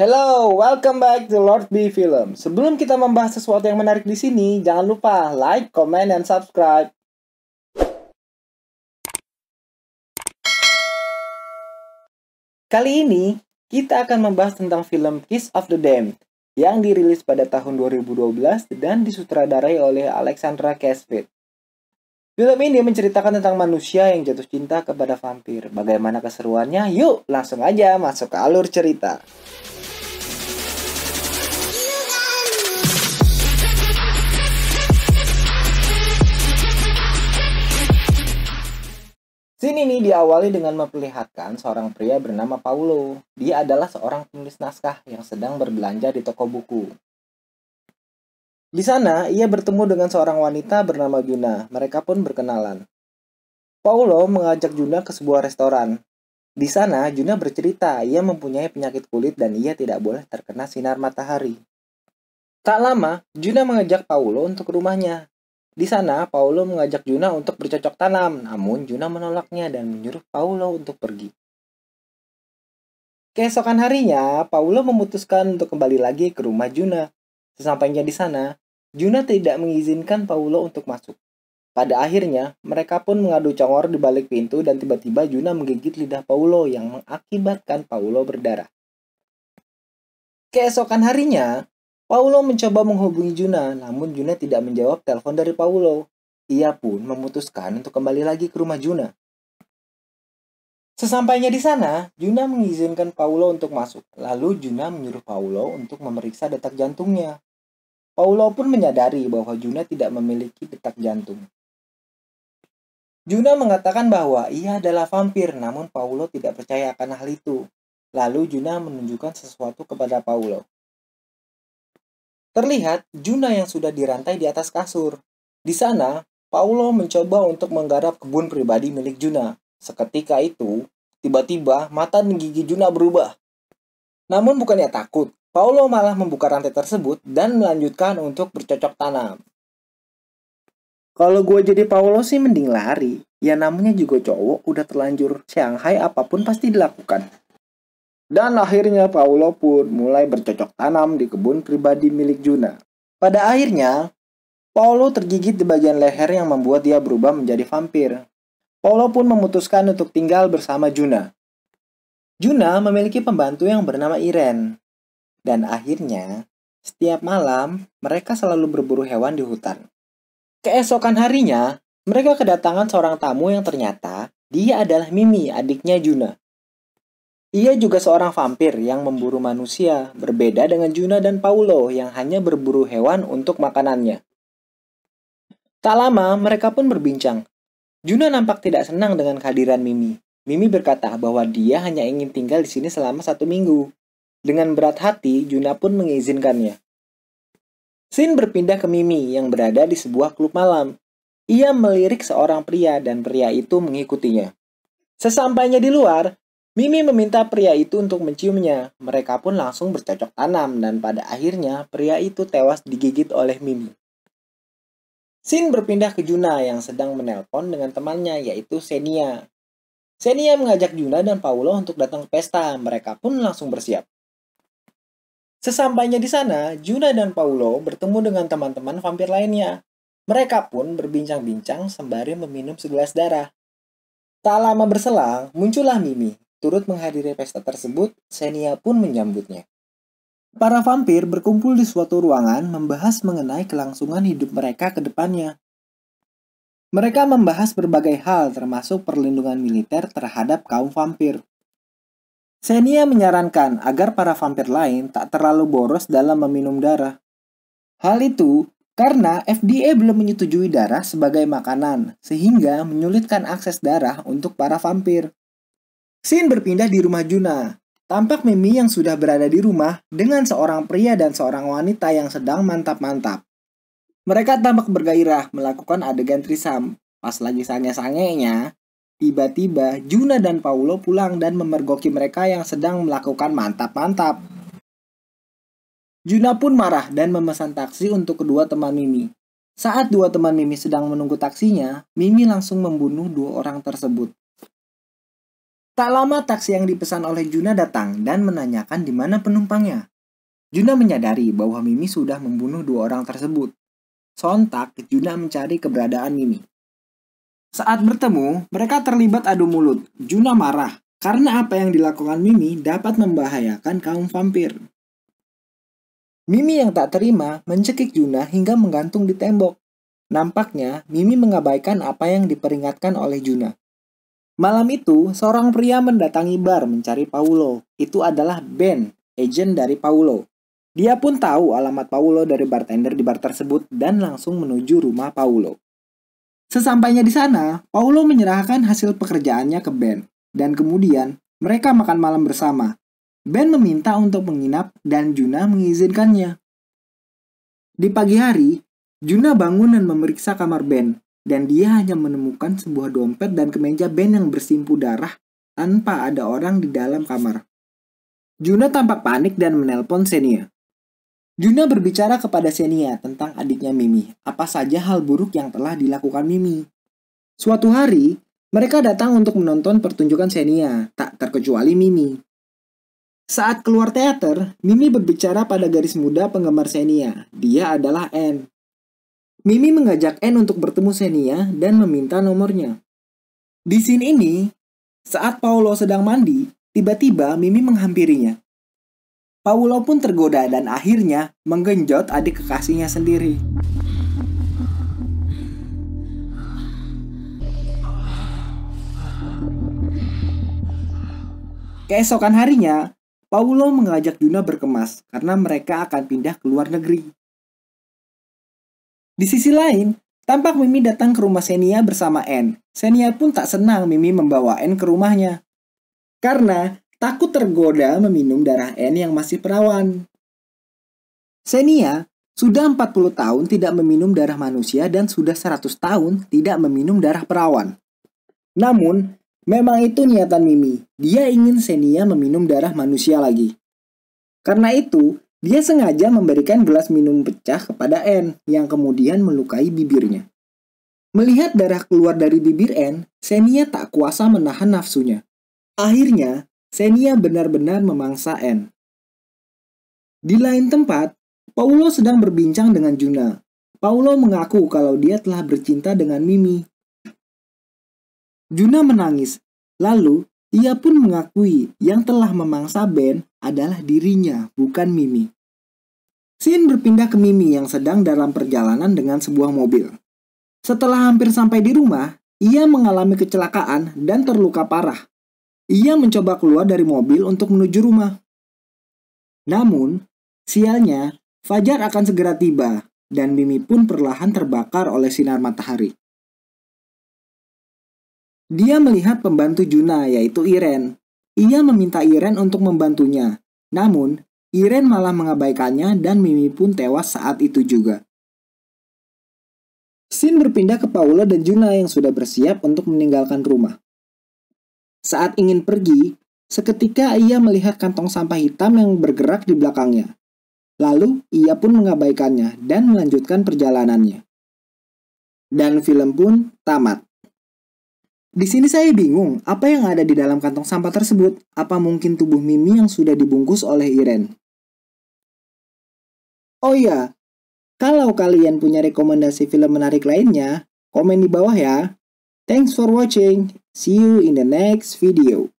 Hello, welcome back to Lord B Film. Sebelum kita membahas sesuatu yang menarik di sini, jangan lupa like, comment, dan subscribe. Kali ini, kita akan membahas tentang film Kiss of the Damned yang dirilis pada tahun 2012 dan disutradarai oleh Alexandra Casfit. Film ini menceritakan tentang manusia yang jatuh cinta kepada vampir. Bagaimana keseruannya? Yuk, langsung aja masuk ke alur cerita. Sini nih diawali dengan memperlihatkan seorang pria bernama Paulo. Dia adalah seorang penulis naskah yang sedang berbelanja di toko buku. Di sana, ia bertemu dengan seorang wanita bernama Juna. Mereka pun berkenalan. Paulo mengajak Juna ke sebuah restoran. Di sana, Juna bercerita ia mempunyai penyakit kulit dan ia tidak boleh terkena sinar matahari. Tak lama, Juna mengajak Paulo untuk rumahnya. Di sana, Paulo mengajak Juna untuk bercocok tanam, namun Juna menolaknya dan menyuruh Paulo untuk pergi. Keesokan harinya, Paulo memutuskan untuk kembali lagi ke rumah Juna. Sesampainya di sana, Juna tidak mengizinkan Paulo untuk masuk. Pada akhirnya, mereka pun mengadu congor di balik pintu dan tiba-tiba Juna menggigit lidah Paulo yang mengakibatkan Paulo berdarah. Keesokan harinya, Paulo mencoba menghubungi Juna, namun Juna tidak menjawab telepon dari Paulo. Ia pun memutuskan untuk kembali lagi ke rumah Juna. Sesampainya di sana, Juna mengizinkan Paulo untuk masuk. Lalu Juna menyuruh Paulo untuk memeriksa detak jantungnya. Paulo pun menyadari bahwa Juna tidak memiliki detak jantung. Juna mengatakan bahwa ia adalah vampir, namun Paulo tidak percaya akan hal itu. Lalu Juna menunjukkan sesuatu kepada Paulo. Terlihat Juna yang sudah dirantai di atas kasur. Di sana, Paulo mencoba untuk menggarap kebun pribadi milik Juna. Seketika itu, tiba-tiba mata dan gigi Juna berubah. Namun bukannya takut, Paulo malah membuka rantai tersebut dan melanjutkan untuk bercocok tanam. Kalau gue jadi Paulo sih mending lari. Ya namanya juga cowok udah terlanjur Shanghai apapun pasti dilakukan. Dan akhirnya Paulo pun mulai bercocok tanam di kebun pribadi milik Juna. Pada akhirnya, Paulo tergigit di bagian leher yang membuat dia berubah menjadi vampir. Paulo pun memutuskan untuk tinggal bersama Juna. Juna memiliki pembantu yang bernama Iren. Dan akhirnya, setiap malam mereka selalu berburu hewan di hutan. Keesokan harinya, mereka kedatangan seorang tamu yang ternyata dia adalah Mimi, adiknya Juna. Ia juga seorang vampir yang memburu manusia, berbeda dengan Juna dan Paulo yang hanya berburu hewan untuk makanannya. Tak lama, mereka pun berbincang. Juna nampak tidak senang dengan kehadiran Mimi. Mimi berkata bahwa dia hanya ingin tinggal di sini selama satu minggu. Dengan berat hati, Juna pun mengizinkannya. Sin berpindah ke Mimi yang berada di sebuah klub malam. Ia melirik seorang pria dan pria itu mengikutinya. Sesampainya di luar, Mimi meminta pria itu untuk menciumnya. Mereka pun langsung bercocok tanam dan pada akhirnya pria itu tewas digigit oleh Mimi. Sin berpindah ke Juna yang sedang menelpon dengan temannya yaitu Senia. Senia mengajak Juna dan Paulo untuk datang ke pesta. Mereka pun langsung bersiap. Sesampainya di sana, Juna dan Paulo bertemu dengan teman-teman vampir lainnya. Mereka pun berbincang-bincang sembari meminum segelas darah. Tak lama berselang, muncullah Mimi Turut menghadiri pesta tersebut, Xenia pun menyambutnya. Para vampir berkumpul di suatu ruangan membahas mengenai kelangsungan hidup mereka ke depannya. Mereka membahas berbagai hal termasuk perlindungan militer terhadap kaum vampir. Xenia menyarankan agar para vampir lain tak terlalu boros dalam meminum darah. Hal itu karena FDA belum menyetujui darah sebagai makanan, sehingga menyulitkan akses darah untuk para vampir. Sin berpindah di rumah Juna. Tampak Mimi yang sudah berada di rumah dengan seorang pria dan seorang wanita yang sedang mantap-mantap. Mereka tampak bergairah melakukan adegan trisam. Pas lagi sange-sangenya, tiba-tiba Juna dan Paulo pulang dan memergoki mereka yang sedang melakukan mantap-mantap. Juna pun marah dan memesan taksi untuk kedua teman Mimi. Saat dua teman Mimi sedang menunggu taksinya, Mimi langsung membunuh dua orang tersebut. Tak lama taksi yang dipesan oleh Juna datang dan menanyakan di mana penumpangnya. Juna menyadari bahwa Mimi sudah membunuh dua orang tersebut. Sontak, Juna mencari keberadaan Mimi. Saat bertemu, mereka terlibat adu mulut. Juna marah karena apa yang dilakukan Mimi dapat membahayakan kaum vampir. Mimi yang tak terima mencekik Juna hingga menggantung di tembok. Nampaknya, Mimi mengabaikan apa yang diperingatkan oleh Juna. Malam itu, seorang pria mendatangi bar mencari Paulo. Itu adalah Ben, agent dari Paulo. Dia pun tahu alamat Paulo dari bartender di bar tersebut dan langsung menuju rumah Paulo. Sesampainya di sana, Paulo menyerahkan hasil pekerjaannya ke Ben, dan kemudian mereka makan malam bersama. Ben meminta untuk menginap dan Juna mengizinkannya. Di pagi hari, Juna bangun dan memeriksa kamar Ben dan dia hanya menemukan sebuah dompet dan kemeja Ben yang bersimpu darah tanpa ada orang di dalam kamar. Juna tampak panik dan menelpon Senia. Juna berbicara kepada Senia tentang adiknya Mimi, apa saja hal buruk yang telah dilakukan Mimi. Suatu hari, mereka datang untuk menonton pertunjukan Senia, tak terkecuali Mimi. Saat keluar teater, Mimi berbicara pada garis muda penggemar Senia. Dia adalah Anne. Mimi mengajak N untuk bertemu Xenia dan meminta nomornya. Di scene ini, saat Paulo sedang mandi, tiba-tiba Mimi menghampirinya. Paulo pun tergoda dan akhirnya menggenjot adik kekasihnya sendiri. Keesokan harinya, Paulo mengajak Juna berkemas karena mereka akan pindah ke luar negeri. Di sisi lain, tampak Mimi datang ke rumah Senia bersama N. Senia pun tak senang Mimi membawa N ke rumahnya. Karena takut tergoda meminum darah N yang masih perawan. Senia sudah 40 tahun tidak meminum darah manusia dan sudah 100 tahun tidak meminum darah perawan. Namun, memang itu niatan Mimi. Dia ingin Senia meminum darah manusia lagi. Karena itu, dia sengaja memberikan gelas minum pecah kepada N yang kemudian melukai bibirnya. Melihat darah keluar dari bibir N, Senia tak kuasa menahan nafsunya. Akhirnya, Senia benar-benar memangsa N. Di lain tempat, Paulo sedang berbincang dengan Juna. Paulo mengaku kalau dia telah bercinta dengan Mimi. Juna menangis, lalu ia pun mengakui yang telah memangsa Ben adalah dirinya, bukan Mimi. Sin berpindah ke Mimi yang sedang dalam perjalanan dengan sebuah mobil. Setelah hampir sampai di rumah, ia mengalami kecelakaan dan terluka parah. Ia mencoba keluar dari mobil untuk menuju rumah. Namun, sialnya, Fajar akan segera tiba dan Mimi pun perlahan terbakar oleh sinar matahari. Dia melihat pembantu Juna yaitu Irene, ia meminta Iren untuk membantunya. Namun, Iren malah mengabaikannya dan Mimi pun tewas saat itu juga. Sin berpindah ke Paula dan Juna yang sudah bersiap untuk meninggalkan rumah. Saat ingin pergi, seketika ia melihat kantong sampah hitam yang bergerak di belakangnya. Lalu, ia pun mengabaikannya dan melanjutkan perjalanannya. Dan film pun tamat. Di sini saya bingung, apa yang ada di dalam kantong sampah tersebut? Apa mungkin tubuh Mimi yang sudah dibungkus oleh Iren? Oh iya, kalau kalian punya rekomendasi film menarik lainnya, komen di bawah ya. Thanks for watching. See you in the next video.